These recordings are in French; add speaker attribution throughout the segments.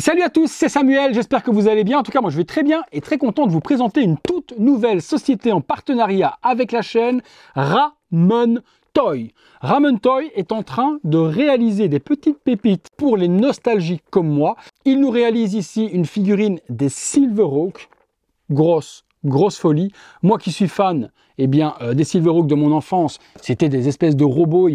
Speaker 1: Salut à tous, c'est Samuel, j'espère que vous allez bien. En tout cas, moi je vais très bien et très content de vous présenter une toute nouvelle société en partenariat avec la chaîne Ramon Toy. Ramon Toy est en train de réaliser des petites pépites pour les nostalgiques comme moi. Il nous réalise ici une figurine des Silver Silverhawks, grosse grosse folie. Moi qui suis fan eh bien, euh, des des Silverhawks de mon enfance, c'était des espèces de robots,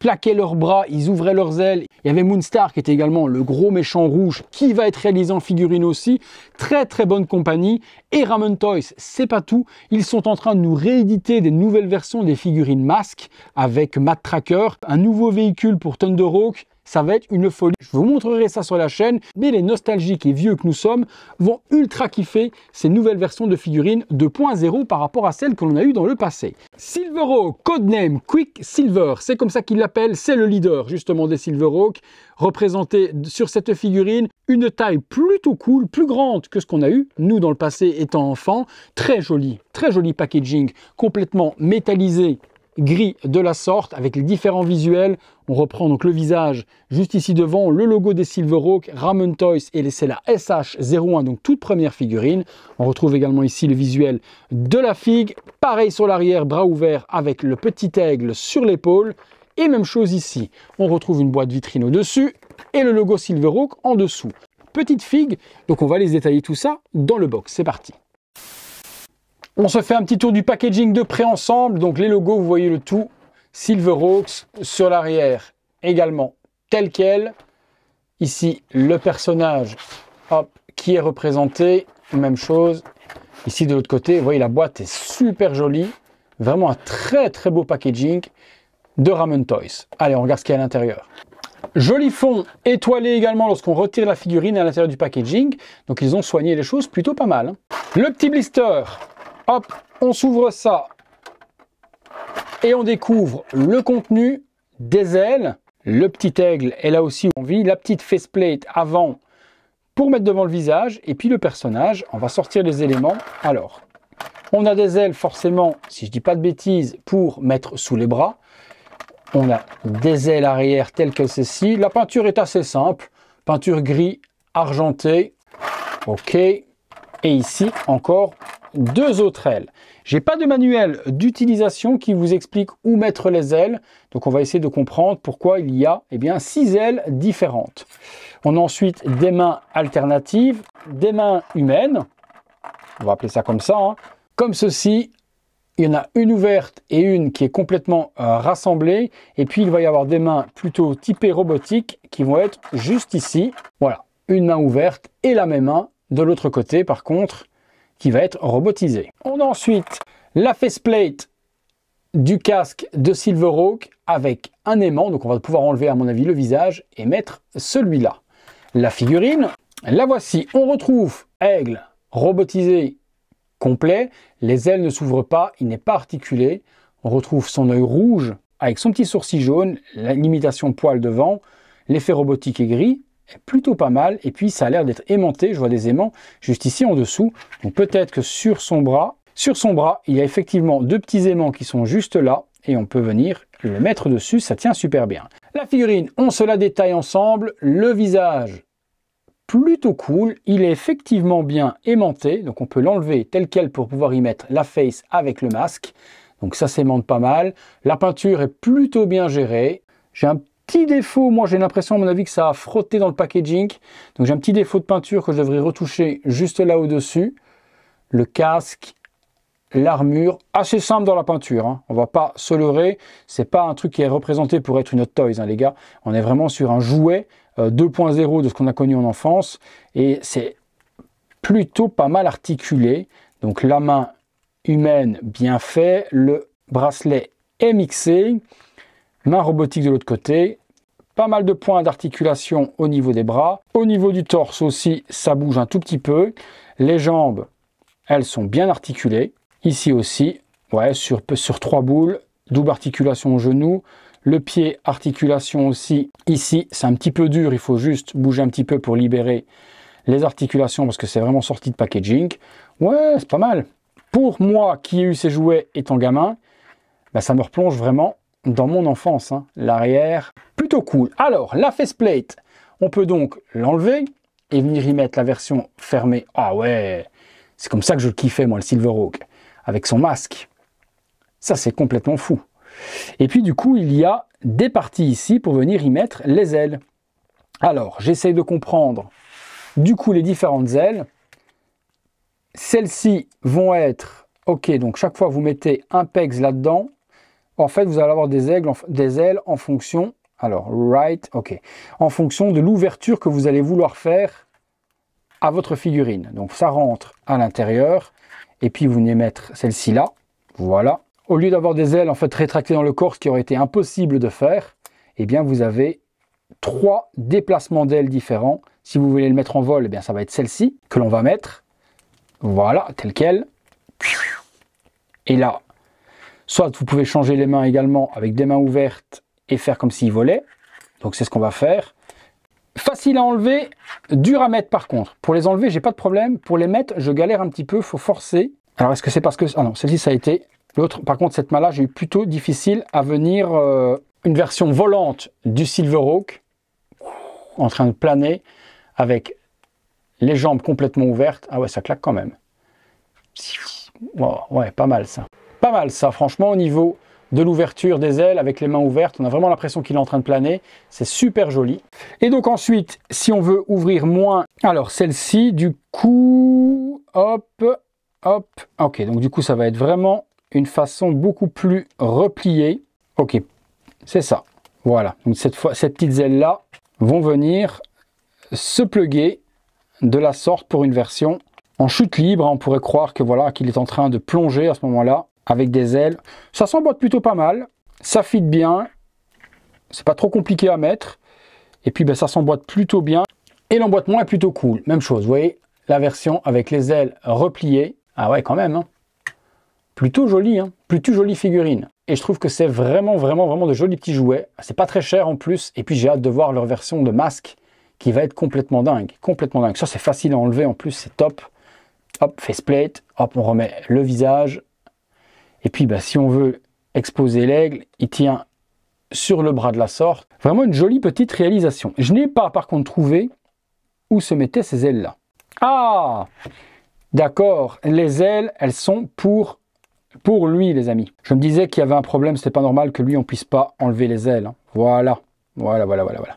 Speaker 1: plaquaient leurs bras, ils ouvraient leurs ailes. Il y avait Moonstar qui était également le gros méchant rouge qui va être réalisé en figurine aussi. Très très bonne compagnie. Et Ramon Toys, c'est pas tout. Ils sont en train de nous rééditer des nouvelles versions des figurines masques avec Matt Tracker, un nouveau véhicule pour Thunderhawk, ça va être une folie. Je vous montrerai ça sur la chaîne, mais les nostalgiques et vieux que nous sommes vont ultra kiffer ces nouvelles versions de figurines 2.0 par rapport à celles que l'on a eues dans le passé. Silverhawk, codename Quick Silver, c'est comme ça qu'il l'appelle, c'est le leader justement des Silver représenté sur cette figurine, une taille plutôt cool, plus grande que ce qu'on a eu, nous dans le passé étant enfant. très joli, très joli packaging, complètement métallisé gris de la sorte avec les différents visuels. On reprend donc le visage juste ici devant, le logo des Silverhawk, Ramon Toys et c'est la SH01, donc toute première figurine. On retrouve également ici le visuel de la figue. Pareil sur l'arrière, bras ouvert avec le petit aigle sur l'épaule. Et même chose ici, on retrouve une boîte vitrine au-dessus et le logo Silverhawk en dessous. Petite figue, donc on va les détailler tout ça dans le box, c'est parti. On se fait un petit tour du packaging de près ensemble. Donc les logos, vous voyez le tout. Silver Silverhawks sur l'arrière également tel quel. Ici, le personnage hop, qui est représenté. Même chose. Ici, de l'autre côté, vous voyez, la boîte est super jolie. Vraiment un très, très beau packaging de Ramen Toys. Allez, on regarde ce qu'il y a à l'intérieur. Joli fond étoilé également lorsqu'on retire la figurine à l'intérieur du packaging. Donc, ils ont soigné les choses plutôt pas mal. Hein. Le petit blister Hop, on s'ouvre ça et on découvre le contenu des ailes. Le petit aigle est là aussi où on vit, la petite faceplate avant pour mettre devant le visage et puis le personnage. On va sortir les éléments. Alors, on a des ailes forcément, si je dis pas de bêtises, pour mettre sous les bras. On a des ailes arrière telles que ceci. La peinture est assez simple. Peinture gris, argenté. OK. Et ici, encore, deux autres ailes. J'ai pas de manuel d'utilisation qui vous explique où mettre les ailes, donc on va essayer de comprendre pourquoi il y a eh bien, six ailes différentes. On a ensuite des mains alternatives, des mains humaines, on va appeler ça comme ça, hein. comme ceci, il y en a une ouverte et une qui est complètement euh, rassemblée. Et puis, il va y avoir des mains plutôt typées robotiques qui vont être juste ici. Voilà, une main ouverte et la même main de l'autre côté, par contre, qui va être robotisé. On a ensuite la faceplate du casque de Silverhawk avec un aimant, donc on va pouvoir enlever à mon avis le visage et mettre celui-là. La figurine, la voici, on retrouve aigle robotisé complet, les ailes ne s'ouvrent pas, il n'est pas articulé, on retrouve son œil rouge avec son petit sourcil jaune, l'imitation poil devant, l'effet robotique est gris, plutôt pas mal. Et puis, ça a l'air d'être aimanté. Je vois des aimants juste ici en dessous. Donc, peut-être que sur son bras, sur son bras, il y a effectivement deux petits aimants qui sont juste là. Et on peut venir le mettre dessus. Ça tient super bien. La figurine, on se la détaille ensemble. Le visage, plutôt cool. Il est effectivement bien aimanté. Donc, on peut l'enlever tel quel pour pouvoir y mettre la face avec le masque. Donc ça s'aimante pas mal. La peinture est plutôt bien gérée. J'ai un petit défaut. Moi, j'ai l'impression, à mon avis, que ça a frotté dans le packaging. Donc, j'ai un petit défaut de peinture que je devrais retoucher juste là au-dessus. Le casque, l'armure, assez simple dans la peinture. Hein. On va pas se leurrer. C'est pas un truc qui est représenté pour être une Hot Toys, hein, les gars. On est vraiment sur un jouet 2.0 euh, de ce qu'on a connu en enfance. Et c'est plutôt pas mal articulé. Donc, la main humaine, bien fait. Le bracelet est mixé main robotique de l'autre côté, pas mal de points d'articulation au niveau des bras. Au niveau du torse aussi, ça bouge un tout petit peu. Les jambes, elles sont bien articulées. Ici aussi, ouais, sur, sur trois boules, double articulation au genou. Le pied, articulation aussi. Ici, c'est un petit peu dur, il faut juste bouger un petit peu pour libérer les articulations parce que c'est vraiment sorti de packaging. Ouais, c'est pas mal. Pour moi qui ai eu ces jouets étant gamin, bah, ça me replonge vraiment dans mon enfance, hein. l'arrière. Plutôt cool. Alors, la faceplate, on peut donc l'enlever et venir y mettre la version fermée. Ah ouais, c'est comme ça que je le kiffais, moi, le Silver Silverhawk, avec son masque. Ça, c'est complètement fou. Et puis, du coup, il y a des parties ici pour venir y mettre les ailes. Alors, j'essaye de comprendre, du coup, les différentes ailes. Celles-ci vont être, ok, donc chaque fois vous mettez un PEX là-dedans, en fait, vous allez avoir des ailes, en fonction, alors, right, ok, en fonction de l'ouverture que vous allez vouloir faire à votre figurine. Donc, ça rentre à l'intérieur, et puis vous venez mettre celle-ci là, voilà. Au lieu d'avoir des ailes, en fait, rétractées dans le corps, ce qui aurait été impossible de faire, eh bien, vous avez trois déplacements d'ailes différents. Si vous voulez le mettre en vol, eh bien, ça va être celle-ci que l'on va mettre. Voilà, telle qu'elle. Et là, Soit vous pouvez changer les mains également avec des mains ouvertes et faire comme s'il volait. Donc c'est ce qu'on va faire. Facile à enlever, dur à mettre par contre. Pour les enlever, j'ai pas de problème. Pour les mettre, je galère un petit peu, faut forcer. Alors est-ce que c'est parce que... Ah non, celle-ci ça a été. L'autre, par contre, cette main-là, j'ai eu plutôt difficile à venir euh, une version volante du Silverhawk en train de planer avec les jambes complètement ouvertes. Ah ouais, ça claque quand même. ouais, pas mal ça pas mal ça, franchement, au niveau de l'ouverture des ailes avec les mains ouvertes. On a vraiment l'impression qu'il est en train de planer. C'est super joli. Et donc ensuite, si on veut ouvrir moins, alors celle-ci, du coup, hop, hop. Ok, donc du coup, ça va être vraiment une façon beaucoup plus repliée. Ok, c'est ça. Voilà, donc cette fois, ces petites ailes-là vont venir se pluguer de la sorte pour une version en chute libre. On pourrait croire que voilà qu'il est en train de plonger à ce moment-là avec des ailes. Ça s'emboîte plutôt pas mal, ça fit bien, c'est pas trop compliqué à mettre, et puis ben, ça s'emboîte plutôt bien, et l'emboîtement est plutôt cool. Même chose, vous voyez, la version avec les ailes repliées, ah ouais quand même, hein. plutôt jolie, hein. plutôt jolie figurine. Et je trouve que c'est vraiment, vraiment, vraiment de jolis petits jouets. C'est pas très cher en plus, et puis j'ai hâte de voir leur version de masque qui va être complètement dingue, complètement dingue. Ça c'est facile à enlever en plus, c'est top. Hop, faceplate, hop, on remet le visage, et puis, bah, si on veut exposer l'aigle, il tient sur le bras de la sorte. Vraiment une jolie petite réalisation. Je n'ai pas, par contre, trouvé où se mettaient ces ailes-là. Ah D'accord, les ailes, elles sont pour, pour lui, les amis. Je me disais qu'il y avait un problème, C'était pas normal que lui, on puisse pas enlever les ailes. Hein. Voilà, voilà, voilà, voilà, voilà.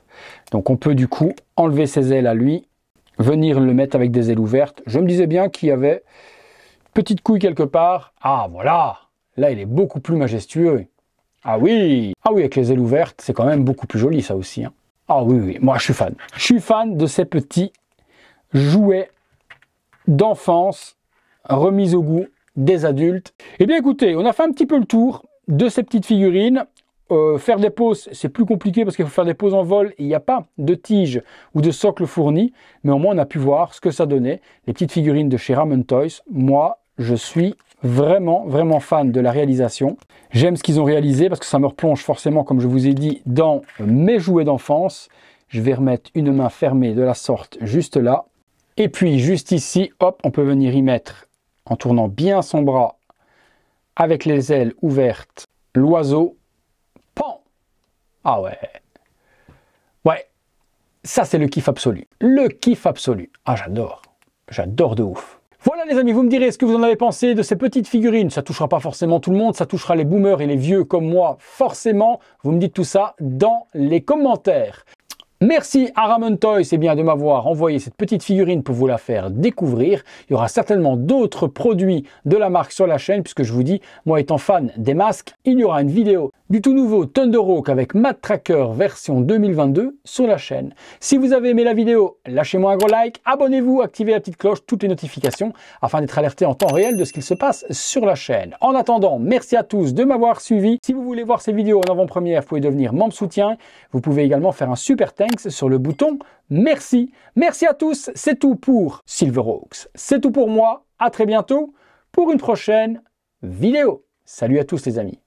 Speaker 1: Donc on peut du coup enlever ses ailes à lui, venir le mettre avec des ailes ouvertes. Je me disais bien qu'il y avait petite couille quelque part. Ah, voilà Là, il est beaucoup plus majestueux. Ah oui Ah oui, avec les ailes ouvertes, c'est quand même beaucoup plus joli ça aussi. Hein. Ah oui, oui, moi je suis fan. Je suis fan de ces petits jouets d'enfance remis au goût des adultes. Eh bien écoutez, on a fait un petit peu le tour de ces petites figurines. Euh, faire des pauses, c'est plus compliqué parce qu'il faut faire des pauses en vol. Il n'y a pas de tige ou de socle fourni, mais au moins on a pu voir ce que ça donnait. Les petites figurines de chez Ramon Toys, moi, je suis vraiment, vraiment fan de la réalisation. J'aime ce qu'ils ont réalisé parce que ça me replonge forcément, comme je vous ai dit, dans mes jouets d'enfance. Je vais remettre une main fermée de la sorte juste là. Et puis juste ici, hop, on peut venir y mettre, en tournant bien son bras, avec les ailes ouvertes, l'oiseau. Pan Ah ouais Ouais, ça c'est le kiff absolu. Le kiff absolu. Ah j'adore. J'adore de ouf. Voilà les amis, vous me direz ce que vous en avez pensé de ces petites figurines. Ça touchera pas forcément tout le monde, ça touchera les boomers et les vieux comme moi, forcément. Vous me dites tout ça dans les commentaires. Merci à Ramon Toys eh bien, de m'avoir envoyé cette petite figurine pour vous la faire découvrir. Il y aura certainement d'autres produits de la marque sur la chaîne puisque je vous dis, moi étant fan des masques, il y aura une vidéo du tout nouveau Rock avec Matt Tracker version 2022 sur la chaîne. Si vous avez aimé la vidéo, lâchez-moi un gros like, abonnez-vous, activez la petite cloche, toutes les notifications afin d'être alerté en temps réel de ce qu'il se passe sur la chaîne. En attendant, merci à tous de m'avoir suivi. Si vous voulez voir ces vidéos en avant-première, vous pouvez devenir membre soutien. Vous pouvez également faire un super thème sur le bouton merci. Merci à tous, c'est tout pour Silverhawks. C'est tout pour moi, à très bientôt pour une prochaine vidéo. Salut à tous les amis.